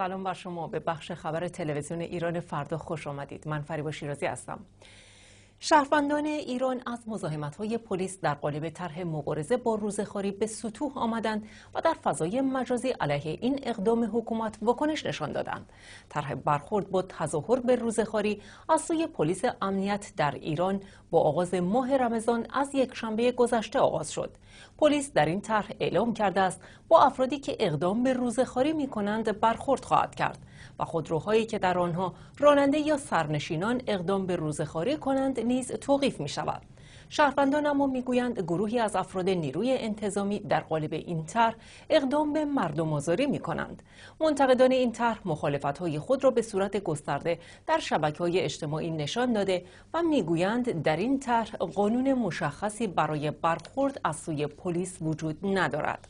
سلام بر شما به بخش خبر تلویزیون ایران فردا خوش آمدید من فریبا شیرازی هستم شهروندان ایران از مزاحمت های پلیس در قالب طرح مبارزه با روزخاری به سطوح آمدند و در فضای مجازی علیه این اقدام حکومت واکنش نشان دادند. طرح برخورد با تظاهر به روزخاری از سوی پلیس امنیت در ایران با آغاز ماه رمضان از یک شنبه گذشته آغاز شد. پلیس در این طرح اعلام کرده است با افرادی که اقدام به روزخاری می کنند برخورد خواهد کرد و خودروهایی که در آنها راننده یا سرنشینان اقدام به روزخاری کنند نیز توقیف می شود. شهروندان اما میگویند گروهی از افراد نیروی انتظامی در قالب این طرح اقدام به مردم آزاری می کنند. منتقدان این طرح مخالفت های خود را به صورت گسترده در شبکه های اجتماعی نشان داده و میگویند در این طرح قانون مشخصی برای برخورد از سوی پلیس وجود ندارد.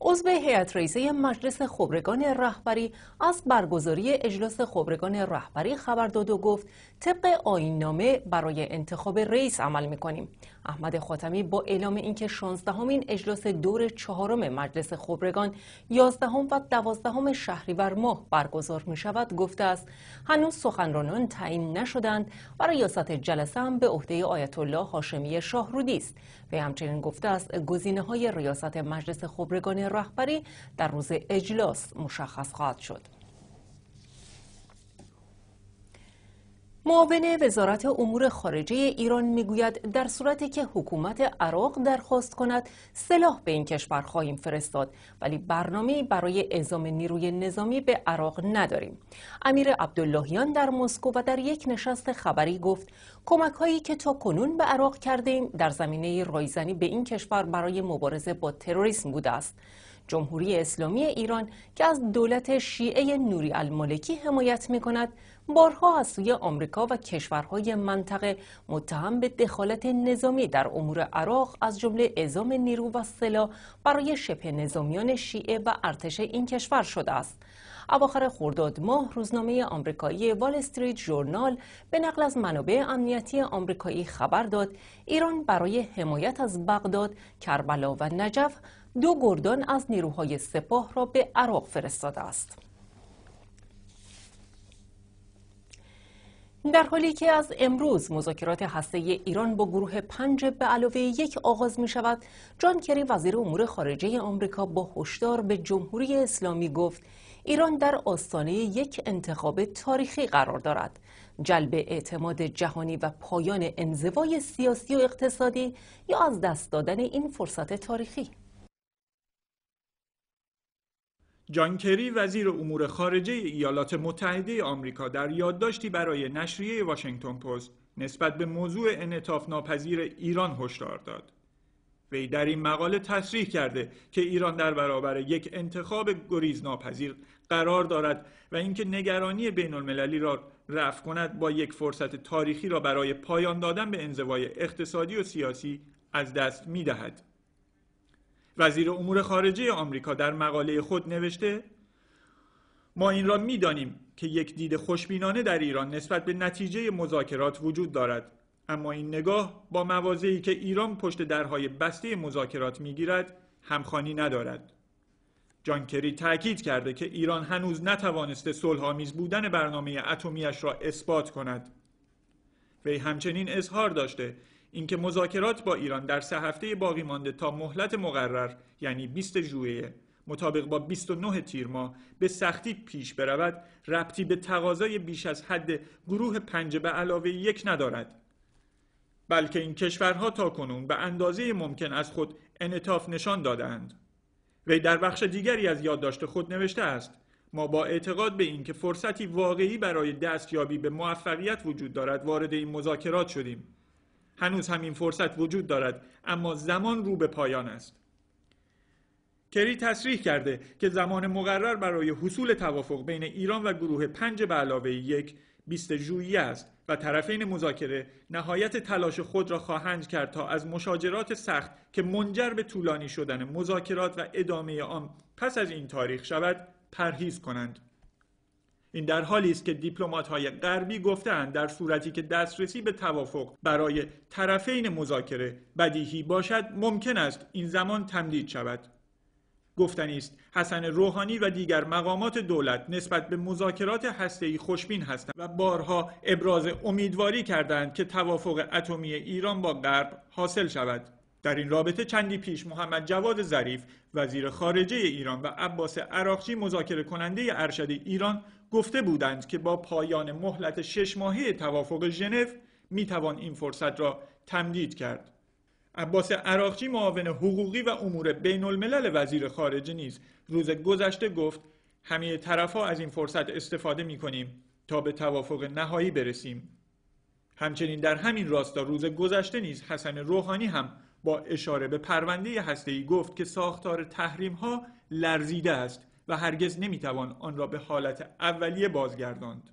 عضو هیئت رئیسه مجلس خبرگان رهبری از برگزاری اجلاس خبرگان رهبری خبر داد و گفت طبق نامه برای انتخاب رئیس عمل میکنیم احمد خاتمی با اعلام اینکه شانزدهمین اجلاس دور چهارم مجلس خبرگان یازدهم و دوازدهم شهریور ماه برگزار می شود گفته است هنوز سخنرانان تعیین نشدند و ریاست جلسه هم به عهده آیت الله هاشمی شاهرودی است وی همچنین گفته است گزینه های ریاست مجلس خبرگان رهبری در روز اجلاس مشخص خواهد شد معاون وزارت امور خارجه ایران میگوید در صورتی که حکومت عراق درخواست کند سلاح به این کشور خواهیم فرستاد ولی برنامه برای اعزام نیروی نظامی به عراق نداریم امیر عبداللهیان در مسکو و در یک نشست خبری گفت کمک هایی که تا کنون به عراق کرده ایم در زمینه رایزنی به این کشور برای مبارزه با تروریسم بوده است جمهوری اسلامی ایران که از دولت شیعه نوری المالکی حمایت می کند بارها از سوی آمریکا و کشورهای منطقه متهم به دخالت نظامی در امور عراق از جمله اعزام نیرو و سلاح برای شبه نظامیان شیعه و ارتش این کشور شده است اواخر خرداد ماه روزنامه آمریکایی وال استریت ژورنال به نقل از منابع امنیتی آمریکایی خبر داد ایران برای حمایت از بغداد، کربلا و نجف دو گردان از نیروهای سپاه را به عراق فرستاده است. در حالی که از امروز مذاکرات هسته ایران با گروه پنج به علاوه یک آغاز می شود جان کری وزیر امور خارجه آمریکا با هشدار به جمهوری اسلامی گفت ایران در آستانه یک انتخاب تاریخی قرار دارد جلب اعتماد جهانی و پایان انزوای سیاسی و اقتصادی یا از دست دادن این فرصت تاریخی جان کری وزیر امور خارجه ایالات متحده آمریکا در یادداشتی برای نشریه واشنگتن پست نسبت به موضوع انعطاف ناپذیر ایران هشدار داد. وی در این مقاله تصریح کرده که ایران در برابر یک انتخاب گریز ناپذیر قرار دارد و اینکه نگرانی بین المللی را رفع کند با یک فرصت تاریخی را برای پایان دادن به انزوای اقتصادی و سیاسی از دست می دهد. وزیر امور خارجه آمریکا در مقاله خود نوشته ما این را میدانیم که یک دید خوشبینانه در ایران نسبت به نتیجه مذاکرات وجود دارد اما این نگاه با موازی که ایران پشت درهای بسته مذاکرات میگیرد همخانی ندارد جان کری تاکید کرده که ایران هنوز نتوانسته صلحآمیز بودن برنامه اتمیش را اثبات کند وی همچنین اظهار داشته اینکه مذاکرات با ایران در سه هفته باقی مانده تا مهلت مقرر یعنی 20 ژوئیه مطابق با 29 تیر ماه به سختی پیش برود ربطی به تقاضای بیش از حد گروه پنج به علاوه یک ندارد بلکه این کشورها تا کنون به اندازه ممکن از خود انطاف نشان دادند وی در بخش دیگری از یادداشت خود نوشته است ما با اعتقاد به اینکه فرصتی واقعی برای دستیابی به موفقیت وجود دارد وارد این مذاکرات شدیم هنوز همین فرصت وجود دارد اما زمان رو به پایان است کری تصریح کرده که زمان مقرر برای حصول توافق بین ایران و گروه پنج به علاوه یک بیست ژوئیه است و طرفین مذاکره نهایت تلاش خود را خواهند کرد تا از مشاجرات سخت که منجر به طولانی شدن مذاکرات و ادامه آن پس از این تاریخ شود پرهیز کنند این در حالی است که های غربی گفتند در صورتی که دسترسی به توافق برای طرفین مذاکره بدیهی باشد ممکن است این زمان تمدید شود گفتنی است حسن روحانی و دیگر مقامات دولت نسبت به مذاکرات هسته‌ای خوشبین هستند و بارها ابراز امیدواری کردند که توافق اتمی ایران با غرب حاصل شود در این رابطه چندی پیش محمد جواد ظریف وزیر خارجه ایران و عباس عراقچی مذاکره کننده ارشد ایران گفته بودند که با پایان مهلت شش ماهه توافق ژنو میتوان این فرصت را تمدید کرد عباس عراقچی معاون حقوقی و امور بین الملل وزیر خارجه نیز روز گذشته گفت همه طرفها از این فرصت استفاده می کنیم تا به توافق نهایی برسیم همچنین در همین راستا روز گذشته نیز حسن روحانی هم با اشاره به پرونده ای گفت که ساختار تحریم ها لرزیده است و هرگز نمیتوان آن را به حالت اولیه بازگرداند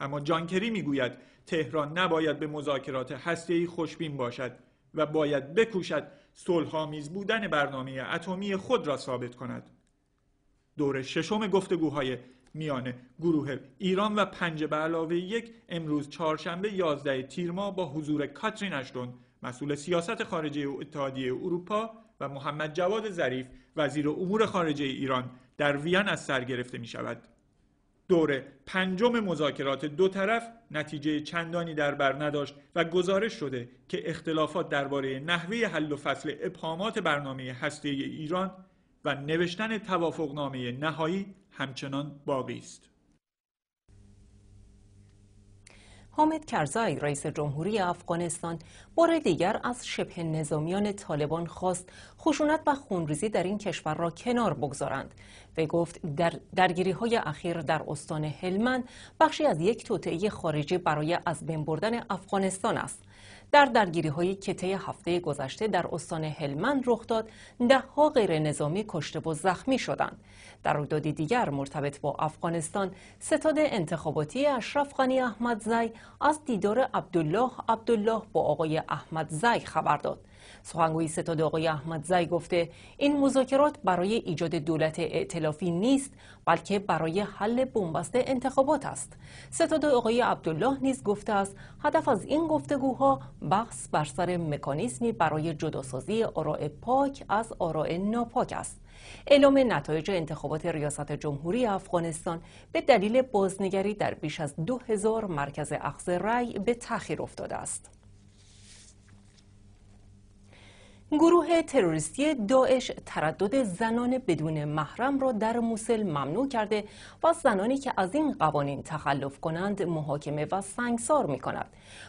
اما جانکری میگوید تهران نباید به مذاکرات هسته‌ای خوشبین باشد و باید بکوشد صلحآمیز بودن برنامه اتمی خود را ثابت کند دور ششم گفتگوهای میان گروه ایران و پنج به علاوه یک امروز چهارشنبه 11 تیرما با حضور کاترین اشتون مسئول سیاست خارجه اتحادیه اروپا و محمد جواد ظریف وزیر امور خارجه ایران در وین از سر گرفته می شود. دور پنجم مذاکرات دو طرف نتیجه چندانی در بر نداشت و گزارش شده که اختلافات درباره نحوه حل و فصل ابهامات برنامه هسته ایران و نوشتن توافقنامه نهایی همچنان باقی است. حامد کرزای رئیس جمهوری افغانستان بار دیگر از شبه نظامیان طالبان خواست خشونت و خونریزی در این کشور را کنار بگذارند و گفت در درگیری های اخیر در استان هلمند بخشی از یک توطعه خارجی برای از بین بردن افغانستان است در درگیری های کته هفته گذشته در استان هلمند رخ داد ها غیر نظامی کشته و زخمی شدند در رویدادی دیگر مرتبط با افغانستان ستاد انتخاباتی اشرف غنی زی از دیدار عبدالله عبدالله با آقای زی خبر داد سخنگوی ستاد آقای احمدزی گفته این مذاکرات برای ایجاد دولت ائتلافی نیست بلکه برای حل بنبست انتخابات است ستاد آقای عبدالله نیز گفته است هدف از این گفتگوها بحث بر سر مکانیزمی برای جداسازی آراء پاک از آراء ناپاک است اعلام نتایج انتخابات ریاست جمهوری افغانستان به دلیل بازنگری در بیش از دو هزار مرکز اخذ رأی به تأخیر افتاده است. گروه تروریستی داعش تردد زنان بدون محرم را در موسل ممنوع کرده و زنانی که از این قوانین تخلف کنند محاکمه و سنگسار می کند.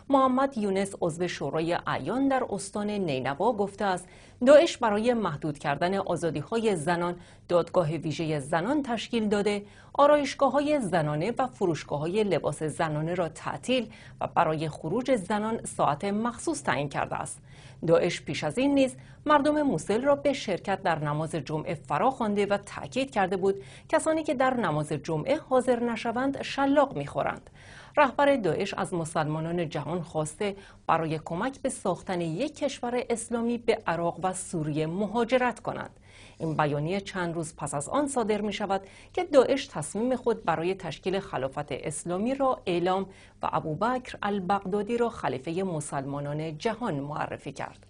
محمد یونس عضو شورای ایان در استان نینوا گفته است داعش برای محدود کردن آزادی های زنان دادگاه ویژه زنان تشکیل داده آرایشگاه های زنانه و فروشگاه های لباس زنانه را تعطیل و برای خروج زنان ساعت مخصوص تعیین کرده است. داعش پیش از این نیز مردم موسل را به شرکت در نماز جمعه فرا خوانده و تاکید کرده بود کسانی که در نماز جمعه حاضر نشوند شلاق میخورند رهبر داعش از مسلمانان جهان خواسته برای کمک به ساختن یک کشور اسلامی به عراق و سوریه مهاجرت کنند. این بیانیه چند روز پس از آن صادر می شود که داعش تصمیم خود برای تشکیل خلافت اسلامی را اعلام و ابوبکر البغدادی را خلیفه مسلمانان جهان معرفی کرد.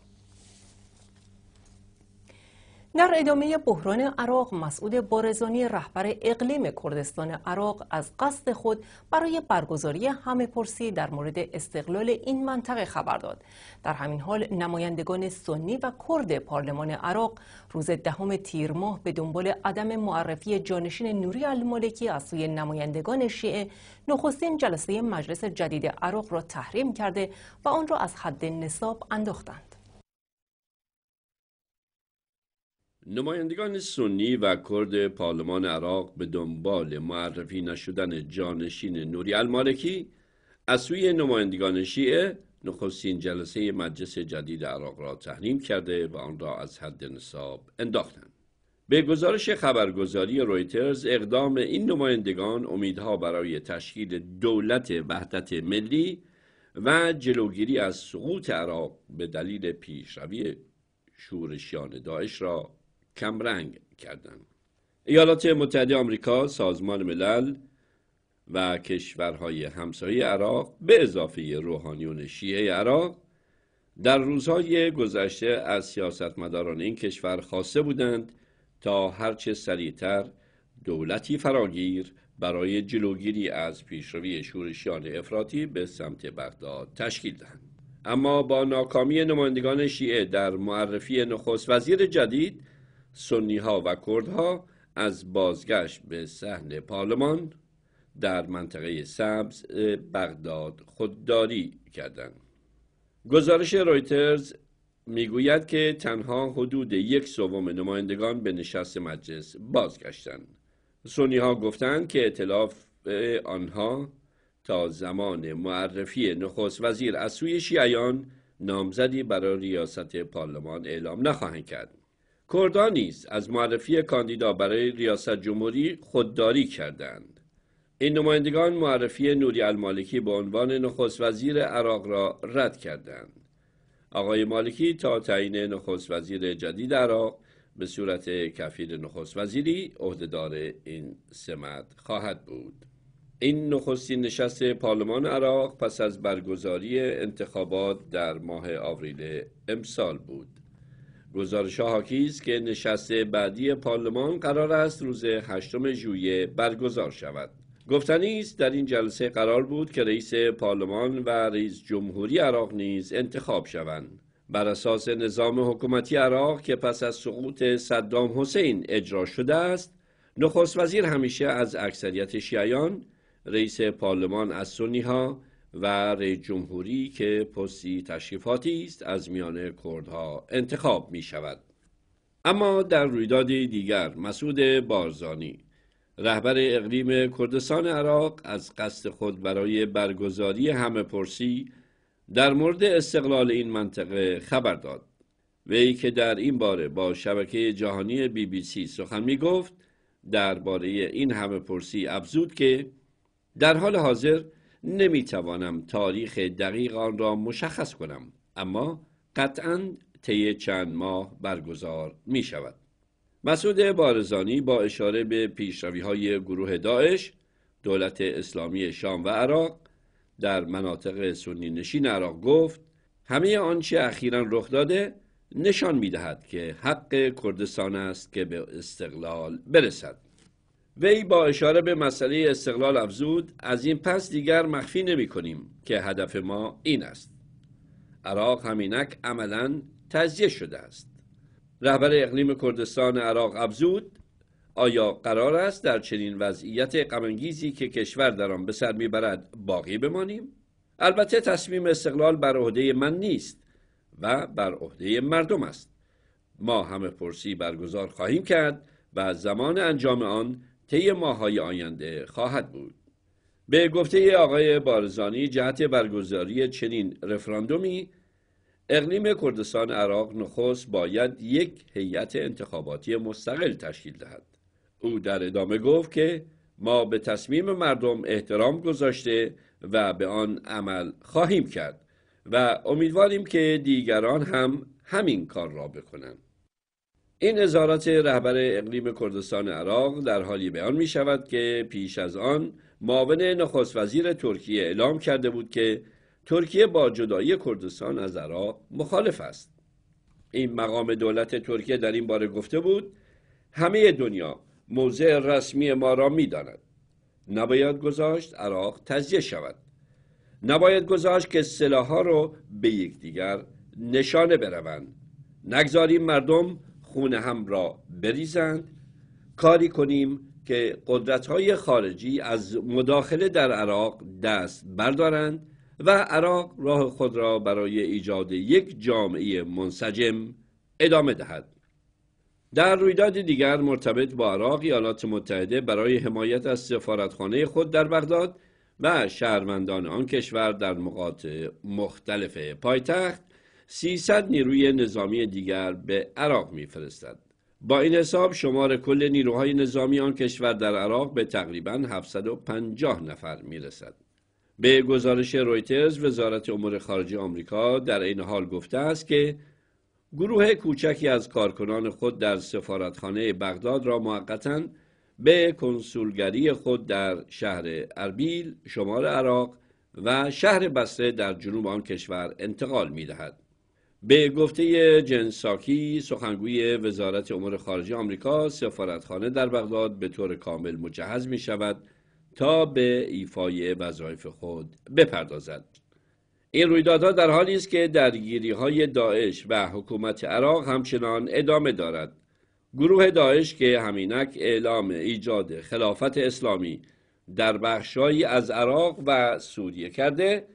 در ادامه بحران عراق مسعود بارزانی رهبر اقلیم کردستان عراق از قصد خود برای برگزاری همه پرسی در مورد استقلال این منطقه خبر داد در همین حال نمایندگان سنی و کرد پارلمان عراق روز دهم تیر ماه به دنبال عدم معرفی جانشین نوری المالکی از سوی نمایندگان شیعه نخستین جلسه مجلس جدید عراق را تحریم کرده و آن را از حد نصاب انداختند نمایندگان سنی و کرد پارلمان عراق به دنبال معرفی نشدن جانشین نوری المالکی از سوی نمایندگان شیعه نخستین جلسه مجلس جدید عراق را تحریم کرده و آن را از حد نصاب انداختند به گزارش خبرگزاری رویترز اقدام این نمایندگان امیدها برای تشکیل دولت وحدت ملی و جلوگیری از سقوط عراق به دلیل پیشروی شورشیان داعش را کمرنگ کردن ایالات متحده آمریکا سازمان ملل و کشورهای همسایه عراق به اضافه روحانیون شیعه عراق در روزهای گذشته از سیاستمداران این کشور خواسته بودند تا هرچه سریعتر دولتی فراگیر برای جلوگیری از پیشروی شورشیان افراطی به سمت بغداد تشکیل دهند اما با ناکامی نمایندگان شیعه در معرفی نخست وزیر جدید سنی ها و کردها از بازگشت به صحن پارلمان در منطقه سبز بغداد خودداری کردند. گزارش رویترز میگوید که تنها حدود یک سوم نمایندگان به نشست مجلس بازگشتند. سونی ها گفتند که اطلاف آنها تا زمان معرفی نخست وزیر از سوی شیعیان نامزدی برای ریاست پارلمان اعلام نخواهند کرد. کردان نیز از معرفی کاندیدا برای ریاست جمهوری خودداری کردند این نمایندگان معرفی نوری المالکی به عنوان نخست وزیر عراق را رد کردند آقای مالکی تا تعیین نخست وزیر جدید عراق به صورت کفیل نخست وزیری عهدهدار این سمت خواهد بود این نخستین نشست پارلمان عراق پس از برگزاری انتخابات در ماه آوریل امسال بود گزارش حاکی است که نشست بعدی پارلمان قرار است روز هشتم ژوئیه برگزار شود گفتنی است در این جلسه قرار بود که رئیس پارلمان و رئیس جمهوری عراق نیز انتخاب شوند بر اساس نظام حکومتی عراق که پس از سقوط صدام حسین اجرا شده است نخست وزیر همیشه از اکثریت شیعیان رئیس پارلمان از سنی ها و رئیس جمهوری که پستی تشریفاتی است از میان کردها انتخاب می شود. اما در رویداد دیگر مسعود بارزانی رهبر اقلیم کردستان عراق از قصد خود برای برگزاری همه پرسی در مورد استقلال این منطقه خبر داد وی که در این باره با شبکه جهانی بی بی سی سخن می گفت درباره این همه پرسی افزود که در حال حاضر نمیتوانم تاریخ دقیق آن را مشخص کنم اما قطعا طی چند ماه برگزار می شود مسعود بارزانی با اشاره به پیشروی های گروه داعش دولت اسلامی شام و عراق در مناطق سنی نشین عراق گفت همه آنچه اخیرا رخ داده نشان می دهد که حق کردستان است که به استقلال برسد وی با اشاره به مسئله استقلال افزود از این پس دیگر مخفی نمی کنیم که هدف ما این است عراق همینک عملا تزیه شده است رهبر اقلیم کردستان عراق افزود آیا قرار است در چنین وضعیت غمانگیزی که کشور در آن به سر میبرد باقی بمانیم البته تصمیم استقلال بر عهده من نیست و بر عهده مردم است ما همه پرسی برگزار خواهیم کرد و زمان انجام آن طی ماههای آینده خواهد بود به گفته آقای بارزانی جهت برگزاری چنین رفراندومی اقلیم کردستان عراق نخست باید یک هیئت انتخاباتی مستقل تشکیل دهد او در ادامه گفت که ما به تصمیم مردم احترام گذاشته و به آن عمل خواهیم کرد و امیدواریم که دیگران هم همین کار را بکنند این اظهارات رهبر اقلیم کردستان عراق در حالی بیان می شود که پیش از آن معاون نخست وزیر ترکیه اعلام کرده بود که ترکیه با جدایی کردستان از عراق مخالف است این مقام دولت ترکیه در این باره گفته بود همه دنیا موضع رسمی ما را می داند. نباید گذاشت عراق تزیه شود نباید گذاشت که سلاح را به یکدیگر نشانه بروند نگذاریم مردم خون هم را بریزند کاری کنیم که قدرت های خارجی از مداخله در عراق دست بردارند و عراق راه خود را برای ایجاد یک جامعه منسجم ادامه دهد در رویداد دیگر مرتبط با عراق ایالات متحده برای حمایت از سفارتخانه خود در بغداد و شهروندان آن کشور در نقاط مختلف پایتخت 300 نیروی نظامی دیگر به عراق میفرستد با این حساب شمار کل نیروهای نظامی آن کشور در عراق به تقریبا 750 نفر میرسد به گزارش رویترز وزارت امور خارجه آمریکا در این حال گفته است که گروه کوچکی از کارکنان خود در سفارتخانه بغداد را موقتا به کنسولگری خود در شهر اربیل شمال عراق و شهر بسره در جنوب آن کشور انتقال می دهد. به گفته جنساکی سخنگوی وزارت امور خارجه آمریکا سفارتخانه در بغداد به طور کامل مجهز می شود تا به ایفای وظایف خود بپردازد این رویدادها در حالی است که درگیری های داعش و حکومت عراق همچنان ادامه دارد گروه داعش که همینک اعلام ایجاد خلافت اسلامی در بخشهایی از عراق و سوریه کرده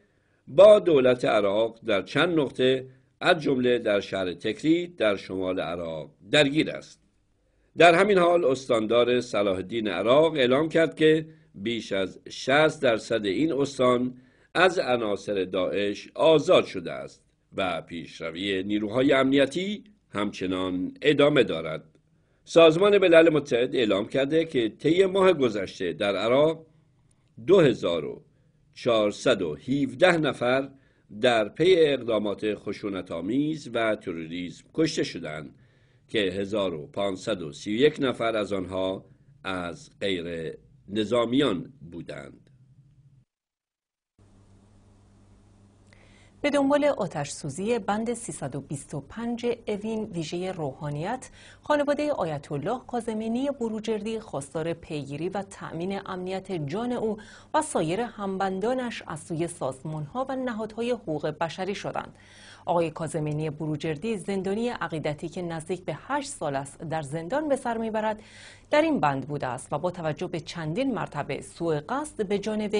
با دولت عراق در چند نقطه از جمله در شهر تکری در شمال عراق درگیر است در همین حال استاندار صلاح الدین عراق اعلام کرد که بیش از 60 درصد این استان از عناصر داعش آزاد شده است و پیشروی نیروهای امنیتی همچنان ادامه دارد سازمان ملل متحد اعلام کرده که طی ماه گذشته در عراق 2417 نفر در پی اقدامات آمیز و تروریسم کشته شدند که 1531 نفر از آنها از غیر نظامیان بودند به دنبال آتش سوزی بند 325 اوین ویژه روحانیت، خانواده آیت الله قازمینی بروجردی خواستار پیگیری و تأمین امنیت جان او و سایر همبندانش از سوی سازمانها و نهادهای حقوق بشری شدند. آقای کازمینی بروجردی زندانی عقیدتی که نزدیک به 8 سال است در زندان به سر میبرد در این بند بوده است و با توجه به چندین مرتبه سوء قصد به جان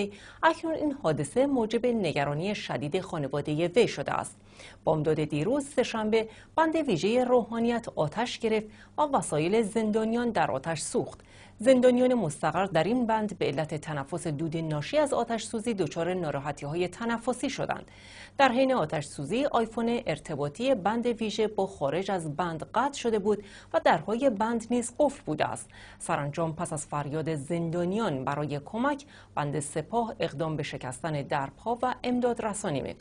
اکنون این حادثه موجب نگرانی شدید خانواده وی شده است بامداد دیروز سهشنبه بند ویژه روحانیت آتش گرفت و وسایل زندانیان در آتش سوخت زندانیان مستقر در این بند به علت تنفس دود ناشی از آتش سوزی دچار ناراحتی های تنفسی شدند. در حین آتش سوزی آیفون ارتباطی بند ویژه با خارج از بند قطع شده بود و درهای بند نیز قفل بوده است. سرانجام پس از فریاد زندانیان برای کمک بند سپاه اقدام به شکستن درپا و امداد رسانی می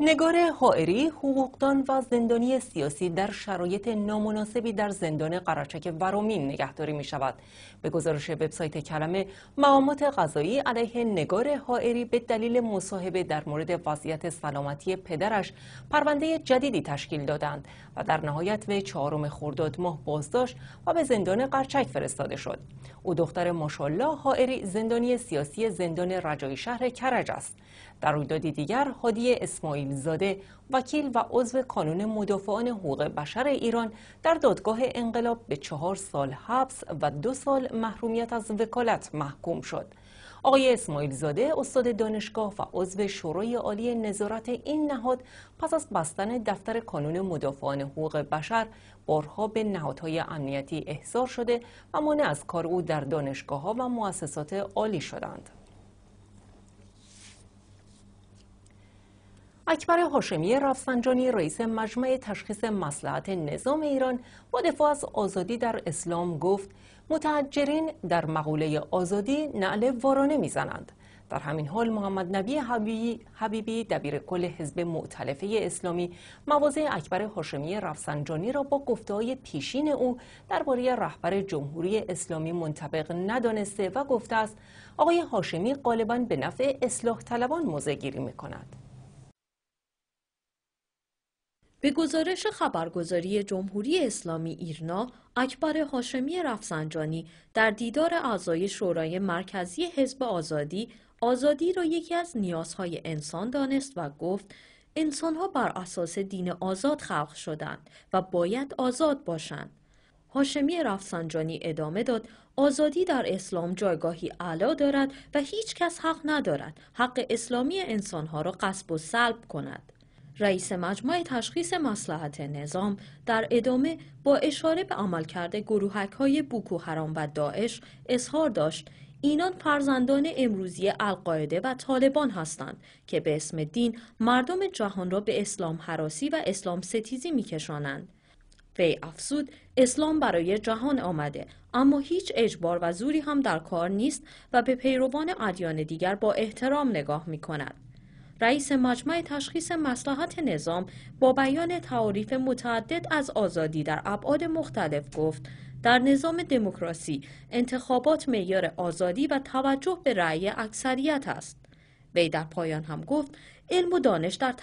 نگار حائری حقوقدان و زندانی سیاسی در شرایط نامناسبی در زندان قرچک ورومین نگهداری می شود. به گزارش وبسایت کلمه مقامات قضایی علیه نگار حائری به دلیل مصاحبه در مورد وضعیت سلامتی پدرش پرونده جدیدی تشکیل دادند و در نهایت به چهارم خرداد ماه بازداشت و به زندان قرچک فرستاده شد. او دختر ماشالله حائری زندانی سیاسی زندان رجایی شهر کرج است. در رویدادی دیگر هادی اسماعیل زاده وکیل و عضو کانون مدافعان حقوق بشر ایران در دادگاه انقلاب به چهار سال حبس و دو سال محرومیت از وکالت محکوم شد. آقای اسماعیل زاده استاد دانشگاه و عضو شورای عالی نظارت این نهاد پس از بستن دفتر کانون مدافعان حقوق بشر بارها به نهادهای امنیتی احضار شده و مانع از کار او در دانشگاه ها و مؤسسات عالی شدند. اکبر هاشمی رفسنجانی رئیس مجمع تشخیص مسلحت نظام ایران با دفاع از آزادی در اسلام گفت متعجرین در مقوله آزادی نعل وارانه میزنند در همین حال محمد نبی حبیبی دبیر کل حزب معتلفه اسلامی مواضع اکبر هاشمی رفسنجانی را با گفتههای پیشین او درباره رهبر جمهوری اسلامی منطبق ندانسته و گفته است آقای هاشمی غالبا به نفع اصلاح طلبان موضع گیری می کند. به گزارش خبرگزاری جمهوری اسلامی ایرنا، اکبر هاشمی رفسنجانی در دیدار اعضای شورای مرکزی حزب آزادی، آزادی را یکی از نیازهای انسان دانست و گفت انسانها بر اساس دین آزاد خلق شدند و باید آزاد باشند. هاشمی رفسنجانی ادامه داد آزادی در اسلام جایگاهی علا دارد و هیچ کس حق ندارد حق اسلامی انسانها را قصب و سلب کند. رئیس مجمع تشخیص مسلحت نظام در ادامه با اشاره به عملکرد گروهک های بوکو حرام و داعش اظهار داشت اینان فرزندان امروزی القاعده و طالبان هستند که به اسم دین مردم جهان را به اسلام حراسی و اسلام ستیزی میکشانند. وی افزود اسلام برای جهان آمده اما هیچ اجبار و زوری هم در کار نیست و به پیروان ادیان دیگر با احترام نگاه می کند. رئیس مجمع تشخیص مسلحت نظام با بیان تعاریف متعدد از آزادی در ابعاد مختلف گفت در نظام دموکراسی انتخابات معیار آزادی و توجه به رأی اکثریت است وی در پایان هم گفت علم و دانش در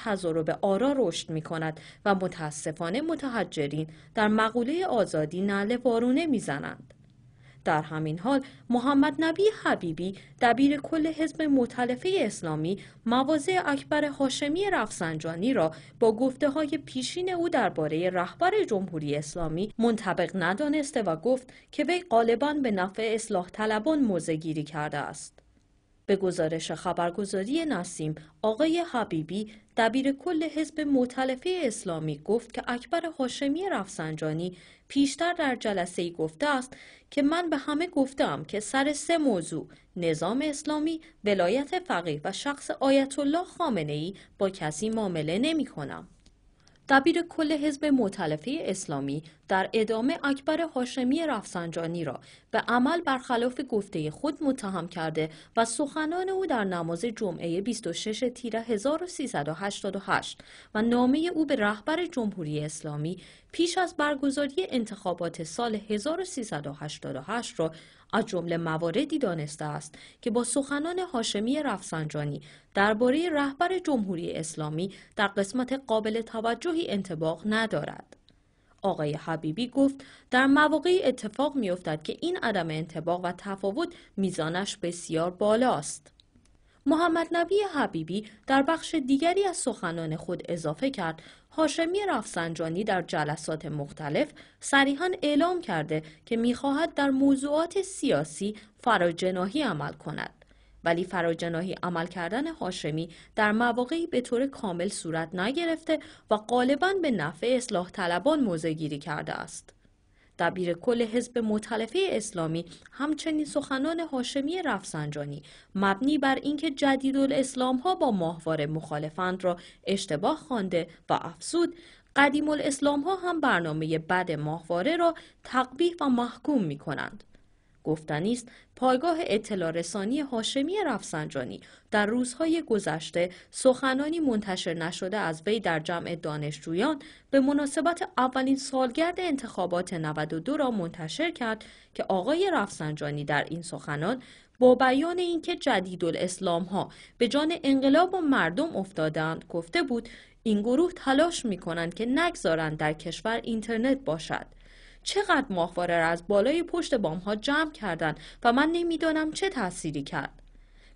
به آرا رشد می کند و متاسفانه متحجرین در مقوله آزادی نعل وارونه می زنند. در همین حال محمد نبی حبیبی دبیر کل حزب متلفه اسلامی موازه اکبر حاشمی رفسنجانی را با گفته های پیشین او درباره رهبر جمهوری اسلامی منطبق ندانسته و گفت که وی غالبا به نفع اصلاح طلبان موزگیری کرده است. به گزارش خبرگزاری ناسیم، آقای حبیبی دبیر کل حزب متلفه اسلامی گفت که اکبر حاشمی رفسنجانی پیشتر در جلسه ای گفته است که من به همه گفتم که سر سه موضوع نظام اسلامی، ولایت فقیه و شخص آیت الله خامنه ای با کسی معامله نمی کنم. دبیر کل حزب مطلفه اسلامی در ادامه اکبر حاشمی رفسنجانی را به عمل برخلاف گفته خود متهم کرده و سخنان او در نماز جمعه 26 تیر 1388 و نامه او به رهبر جمهوری اسلامی پیش از برگزاری انتخابات سال 1388 را از جمله مواردی دانسته است که با سخنان هاشمی رفسنجانی درباره رهبر جمهوری اسلامی در قسمت قابل توجهی انتباق ندارد. آقای حبیبی گفت در مواقعی اتفاق میافتد که این عدم انتباق و تفاوت میزانش بسیار بالاست. محمد نبی حبیبی در بخش دیگری از سخنان خود اضافه کرد هاشمی رفسنجانی در جلسات مختلف صریحا اعلام کرده که میخواهد در موضوعات سیاسی فراجناهی عمل کند ولی فراجناهی عمل کردن هاشمی در مواقعی به طور کامل صورت نگرفته و غالبا به نفع اصلاح طلبان موضع گیری کرده است دبیر کل حزب متلفه اسلامی همچنین سخنان هاشمی رفسنجانی مبنی بر اینکه الاسلام ها با ماهواره مخالفند را اشتباه خوانده و افسود، قدیم الاسلام ها هم برنامه بد ماهواره را تقبیح و محکوم می کنند. گفتنی است پایگاه اطلاع رسانی هاشمی رفسنجانی در روزهای گذشته سخنانی منتشر نشده از وی در جمع دانشجویان به مناسبت اولین سالگرد انتخابات 92 را منتشر کرد که آقای رفسنجانی در این سخنان با بیان اینکه جدید الاسلام ها به جان انقلاب و مردم افتادند گفته بود این گروه تلاش می کنند که نگذارند در کشور اینترنت باشد چقدر ماهواره را از بالای پشت بام ها جمع کردند و من نمیدانم چه تأثیری کرد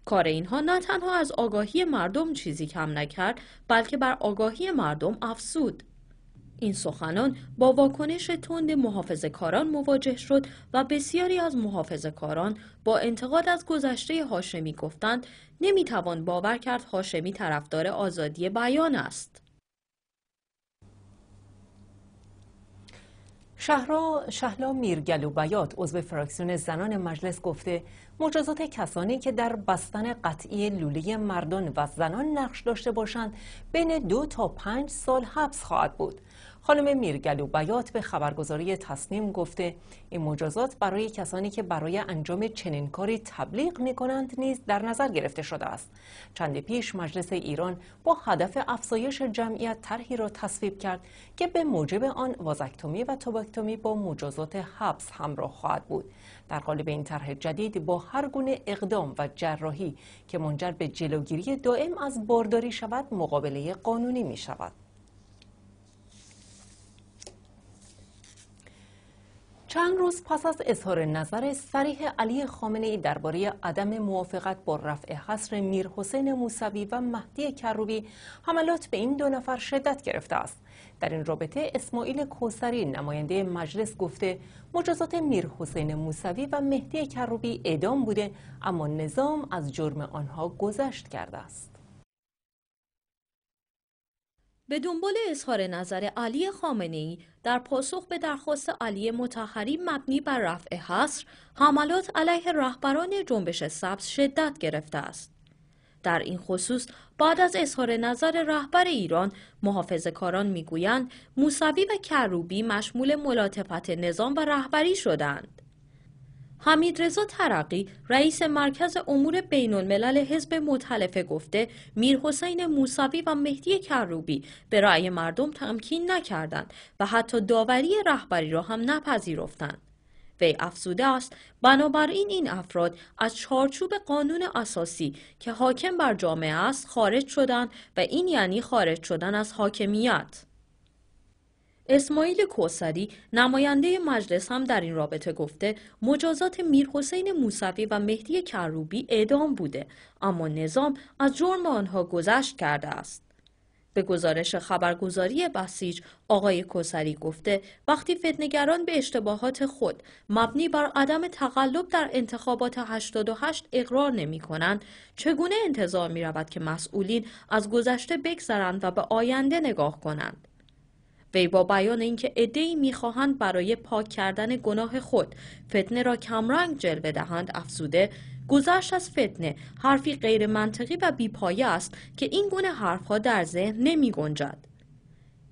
کار اینها نه تنها از آگاهی مردم چیزی کم نکرد بلکه بر آگاهی مردم افسود این سخنان با واکنش تند محافظ کاران مواجه شد و بسیاری از محافظ کاران با انتقاد از گذشته هاشمی گفتند نمیتوان باور کرد هاشمی طرفدار آزادی بیان است. شهرا شهلا میرگلو بیات عضو فراکسیون زنان مجلس گفته مجازات کسانی که در بستن قطعی لوله مردان و زنان نقش داشته باشند بین دو تا پنج سال حبس خواهد بود خانم میرگلو بیات به خبرگزاری تصنیم گفته این مجازات برای کسانی که برای انجام چنین کاری تبلیغ می کنند نیز در نظر گرفته شده است چند پیش مجلس ایران با هدف افزایش جمعیت طرحی را تصویب کرد که به موجب آن وازکتومی و توبکتومی با مجازات حبس همراه خواهد بود در قالب این طرح جدید با هر گونه اقدام و جراحی که منجر به جلوگیری دائم از بارداری شود مقابله قانونی می شود چند روز پس از اظهار نظر سریح علی خامنه ای درباره عدم موافقت با رفع حصر میر حسین موسوی و مهدی کروبی حملات به این دو نفر شدت گرفته است در این رابطه اسماعیل کوسری نماینده مجلس گفته مجازات میر حسین موسوی و مهدی کروبی اعدام بوده اما نظام از جرم آنها گذشت کرده است به دنبال اظهار نظر علی ای در پاسخ به درخواست علی متحری مبنی بر رفع حصر حملات علیه رهبران جنبش سبز شدت گرفته است در این خصوص بعد از اظهار نظر رهبر ایران محافظ کاران میگویند موسوی و کروبی مشمول ملاطفت نظام و رهبری شدند حمیدرضا ترقی رئیس مرکز امور بین الملل حزب متلفه گفته میر حسین موسوی و مهدی کروبی به رأی مردم تمکین نکردند و حتی داوری رهبری را هم نپذیرفتند. وی افزوده است بنابراین این افراد از چارچوب قانون اساسی که حاکم بر جامعه است خارج شدند و این یعنی خارج شدن از حاکمیت اسماعیل کوسری نماینده مجلس هم در این رابطه گفته مجازات میرحسین موسوی و مهدی کروبی اعدام بوده اما نظام از جرم آنها گذشت کرده است به گزارش خبرگزاری بسیج آقای کوسری گفته وقتی فتنگران به اشتباهات خود مبنی بر عدم تقلب در انتخابات 88 اقرار نمی کنند چگونه انتظار می رود که مسئولین از گذشته بگذرند و به آینده نگاه کنند وی با بیان اینکه عدهای میخواهند برای پاک کردن گناه خود فتنه را کمرنگ جلوه دهند افزوده گذشت از فتنه حرفی غیر منطقی و بیپایه است که این گونه حرفها در ذهن نمی گنجد.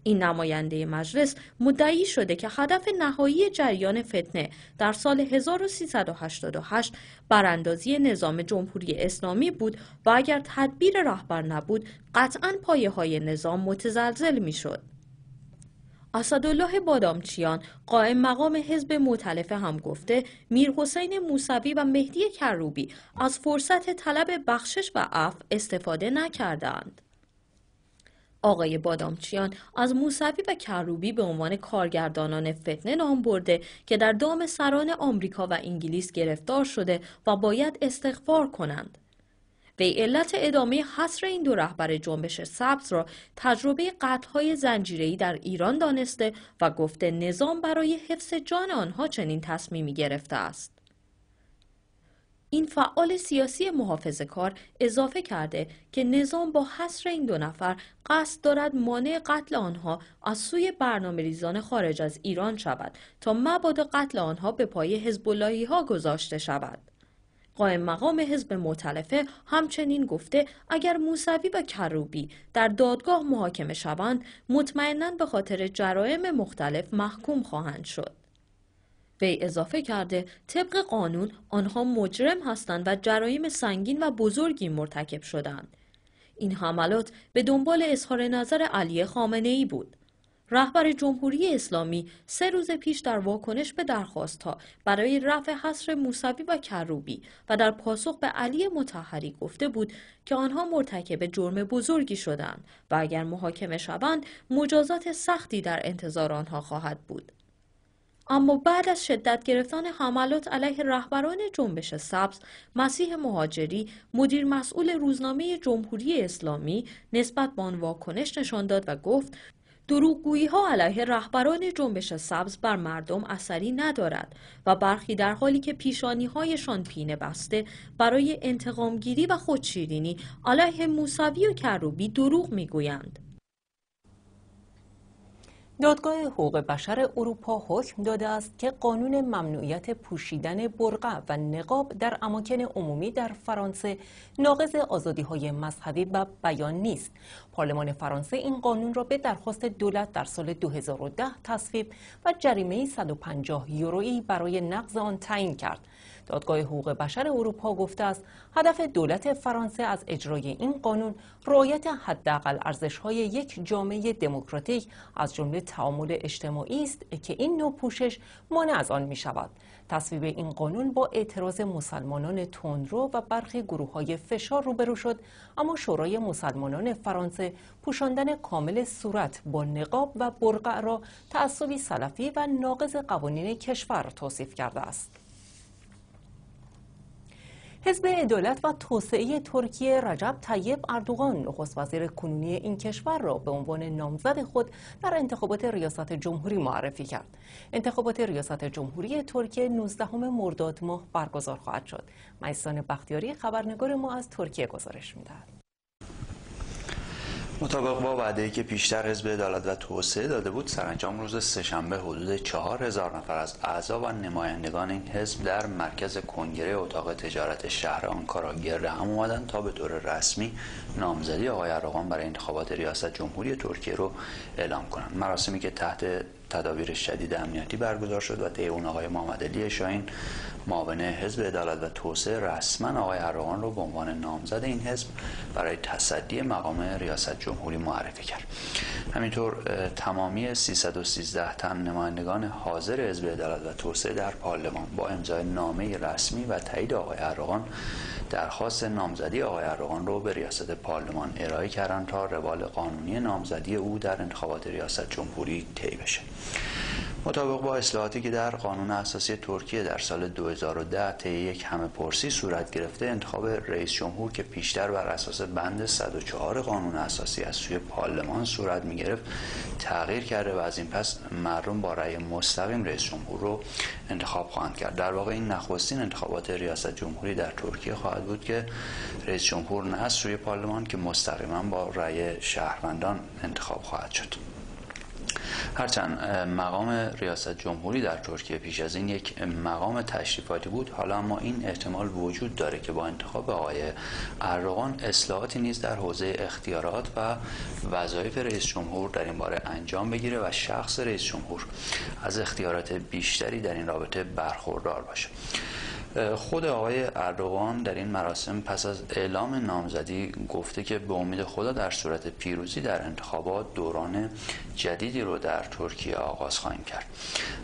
این نماینده مجلس مدعی شده که هدف نهایی جریان فتنه در سال 1388 براندازی نظام جمهوری اسلامی بود و اگر تدبیر رهبر نبود قطعا پایه های نظام متزلزل می شد. اسدالله بادامچیان قائم مقام حزب مطلف هم گفته میرحسین موسوی و مهدی کروبی از فرصت طلب بخشش و عف استفاده نکردند. آقای بادامچیان از موسوی و کروبی به عنوان کارگردانان فتنه نام برده که در دام سران آمریکا و انگلیس گرفتار شده و باید استغفار کنند. وی علت ادامه حصر این دو رهبر جنبش سبز را تجربه قتلهای زنجیره‌ای در ایران دانسته و گفته نظام برای حفظ جان آنها چنین تصمیمی گرفته است. این فعال سیاسی محافظ کار اضافه کرده که نظام با حصر این دو نفر قصد دارد مانع قتل آنها از سوی برنامه ریزان خارج از ایران شود تا مبادا قتل آنها به پای هزبولایی ها گذاشته شود. قائم مقام حزب مطلفه همچنین گفته اگر موسوی و کروبی در دادگاه محاکمه شوند مطمئنا به خاطر جرائم مختلف محکوم خواهند شد. وی اضافه کرده طبق قانون آنها مجرم هستند و جرایم سنگین و بزرگی مرتکب شدند. این حملات به دنبال اظهار نظر علی خامنه ای بود. رهبر جمهوری اسلامی سه روز پیش در واکنش به درخواستها برای رفع حصر موسوی و کروبی و در پاسخ به علی متحری گفته بود که آنها مرتکب جرم بزرگی شدند و اگر محاکمه شوند مجازات سختی در انتظار آنها خواهد بود. اما بعد از شدت گرفتن حملات علیه رهبران جنبش سبز، مسیح مهاجری، مدیر مسئول روزنامه جمهوری اسلامی نسبت به آن واکنش نشان داد و گفت دروغگویی ها علیه رهبران جنبش سبز بر مردم اثری ندارد و برخی در حالی که پیشانی هایشان پینه بسته برای انتقامگیری و خودشیرینی علیه موسوی و کروبی دروغ میگویند. دادگاه حقوق بشر اروپا حکم داده است که قانون ممنوعیت پوشیدن برقع و نقاب در اماکن عمومی در فرانسه ناقض آزادی های مذهبی و بیان نیست. پارلمان فرانسه این قانون را به درخواست دولت در سال 2010 تصویب و جریمه 150 یورویی برای نقض آن تعیین کرد. دادگاه حقوق بشر اروپا گفته است هدف دولت فرانسه از اجرای این قانون رعایت حداقل ارزش‌های یک جامعه دموکراتیک از جمله تعامل اجتماعی است که این نوع پوشش مانع از آن می شود. تصویب این قانون با اعتراض مسلمانان تندرو و برخی گروه‌های فشار روبرو شد اما شورای مسلمانان فرانسه پوشاندن کامل صورت با نقاب و برقع را تعصبی سلفی و ناقض قوانین کشور توصیف کرده است حزب عدالت و توسعه ترکیه رجب طیب اردوغان نخست وزیر کنونی این کشور را به عنوان نامزد خود در انتخابات ریاست جمهوری معرفی کرد. انتخابات ریاست جمهوری ترکیه 19 مرداد ماه برگزار خواهد شد. میسان بختیاری خبرنگار ما از ترکیه گزارش می‌دهد. مطابق با وعده ای که پیشتر حزب عدالت و توسعه داده بود سرانجام روز سهشنبه حدود چهار هزار نفر از اعضا و نمایندگان این حزب در مرکز کنگره اتاق تجارت شهر آنکارا گرد هم اومدن تا به طور رسمی نامزدی آقای اردوغان برای انتخابات ریاست جمهوری ترکیه رو اعلام کنند مراسمی که تحت تدابیر شدید امنیتی برگزار شد و طی اون آقای محمد علی شاهین معاون حزب عدالت و توسعه رسما آقای اروان رو به عنوان نامزد این حزب برای تصدی مقام ریاست جمهوری معرفی کرد همینطور تمامی 313 تن نمایندگان حاضر حزب عدالت و توسعه در پارلمان با امضای نامه رسمی و تایید آقای اروان درخواست نامزدی آقای اردوغان رو به ریاست پارلمان ارائه کردن تا روال قانونی نامزدی او در انتخابات ریاست جمهوری طی بشه مطابق با اصلاحاتی که در قانون اساسی ترکیه در سال 2010 طی یک همه پرسی صورت گرفته انتخاب رئیس جمهور که پیشتر بر اساس بند 104 قانون اساسی از سوی پارلمان صورت می گرفت تغییر کرده و از این پس مردم با رأی مستقیم رئیس جمهور رو انتخاب خواهند کرد در واقع این نخستین انتخابات ریاست جمهوری در ترکیه خواهد بود که رئیس جمهور نه از سوی پارلمان که مستقیما با رأی شهروندان انتخاب خواهد شد هرچند مقام ریاست جمهوری در ترکیه پیش از این یک مقام تشریفاتی بود حالا اما این احتمال وجود داره که با انتخاب آقای اردوغان اصلاحاتی نیز در حوزه اختیارات و وظایف رئیس جمهور در این باره انجام بگیره و شخص رئیس جمهور از اختیارات بیشتری در این رابطه برخوردار باشه خود آقای اردوغان در این مراسم پس از اعلام نامزدی گفته که به امید خدا در صورت پیروزی در انتخابات دوران جدیدی رو در ترکیه آغاز خواهیم کرد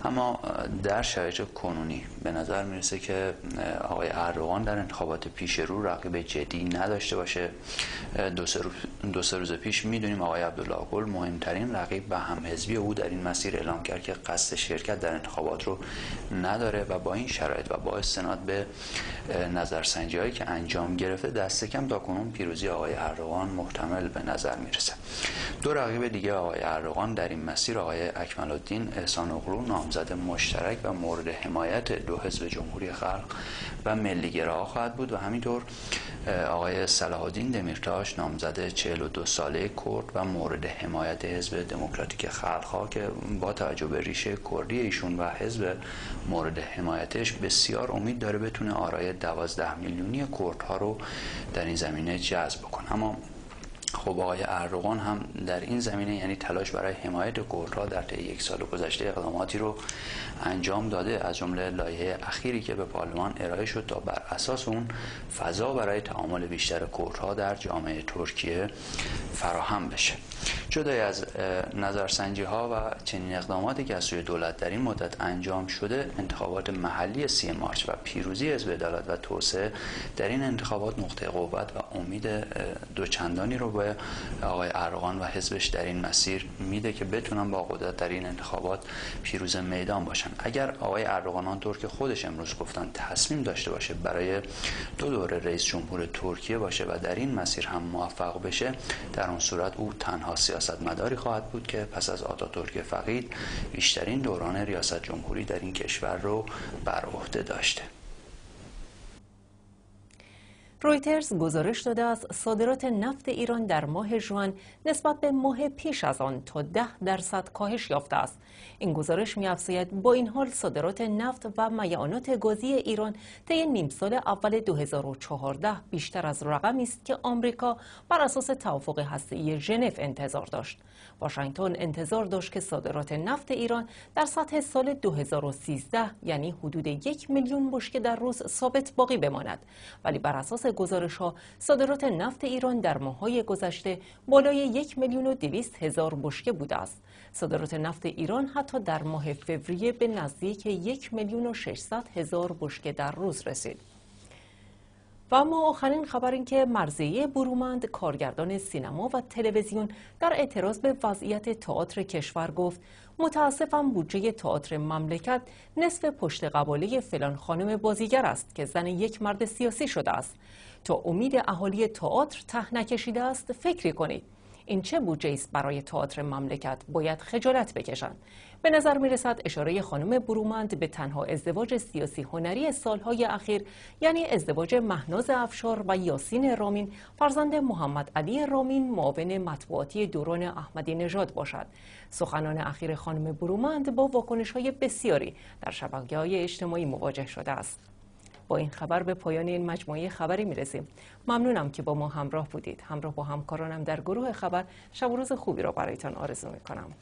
اما در شرایط کنونی به نظر میرسه که آقای اردوغان در انتخابات پیش رو رقیب جدی نداشته باشه دو سه روز, پیش میدونیم آقای عبدالله گل مهمترین رقیب به همحزبی او در این مسیر اعلام کرد که قصد شرکت در انتخابات رو نداره و با این شرایط و با استناد به نظرسنجی هایی که انجام گرفته دست کم کنون پیروزی آقای اردوغان محتمل به نظر میرسه دو رقیب دیگه آقای اردوغان در این مسیر آقای اکمل الدین احسان اغلو نامزد مشترک و مورد حمایت دو حزب جمهوری خلق و ها خواهد بود و همینطور آقای نامزده دمیرتاش نامزد 42 ساله کرد و مورد حمایت حزب دموکراتیک خلقها که با توجه به ریشه کردی ایشون و حزب مورد حمایتش بسیار امید داره بتونه آرای 12 میلیونی کردها رو در این زمینه جذب کنه اما خب آقای اردوغان هم در این زمینه یعنی تلاش برای حمایت کردها در طی یک سال گذشته اقداماتی رو انجام داده از جمله لایحه اخیری که به پارلمان ارائه شد تا بر اساس اون فضا برای تعامل بیشتر کردها در جامعه ترکیه فراهم بشه جدای از نظرسنجی ها و چنین اقداماتی که از سوی دولت در این مدت انجام شده انتخابات محلی سی مارچ و پیروزی از عدالت و توسعه در این انتخابات نقطه قوت و امید دوچندانی رو آقای ارغان و حزبش در این مسیر میده که بتونن با قدرت در این انتخابات پیروز میدان باشن اگر آقای ارغان آنطور که خودش امروز گفتن تصمیم داشته باشه برای دو دوره رئیس جمهور ترکیه باشه و در این مسیر هم موفق بشه در اون صورت او تنها سیاستمداری خواهد بود که پس از آتا ترک فقید بیشترین دوران ریاست جمهوری در این کشور رو بر داشته رویترز گزارش داده است صادرات نفت ایران در ماه جوان نسبت به ماه پیش از آن تا 10 درصد کاهش یافته است این گزارش می‌افزاید با این حال صادرات نفت و میعانات گازی ایران طی نیم سال اول 2014 بیشتر از رقمی است که آمریکا بر اساس توافق هسته‌ای ژنو انتظار داشت واشنگتن انتظار داشت که صادرات نفت ایران در سطح سال 2013 یعنی حدود یک میلیون بشکه در روز ثابت باقی بماند ولی بر اساس گزارش ها صادرات نفت ایران در های گذشته بالای یک میلیون و دویست هزار بشکه بوده است. صادرات نفت ایران حتی در ماه فوریه به نزدیک یک میلیون و ششصد هزار بشکه در روز رسید. و اما آخرین خبر این که مرزیه برومند کارگردان سینما و تلویزیون در اعتراض به وضعیت تئاتر کشور گفت متاسفم بودجه تئاتر مملکت نصف پشت قباله فلان خانم بازیگر است که زن یک مرد سیاسی شده است تا امید اهالی تئاتر ته نکشیده است فکری کنید این چه بودجه است برای تئاتر مملکت باید خجالت بکشند به نظر می رسد اشاره خانم برومند به تنها ازدواج سیاسی هنری سالهای اخیر یعنی ازدواج مهناز افشار و یاسین رامین فرزند محمد علی رامین معاون مطبوعاتی دوران احمدی نژاد باشد سخنان اخیر خانم برومند با واکنش های بسیاری در شبکه های اجتماعی مواجه شده است این خبر به پایان این مجموعه خبری میرسیم ممنونم که با ما همراه بودید همراه با همکارانم در گروه خبر شب و روز خوبی را برایتان آرزو میکنم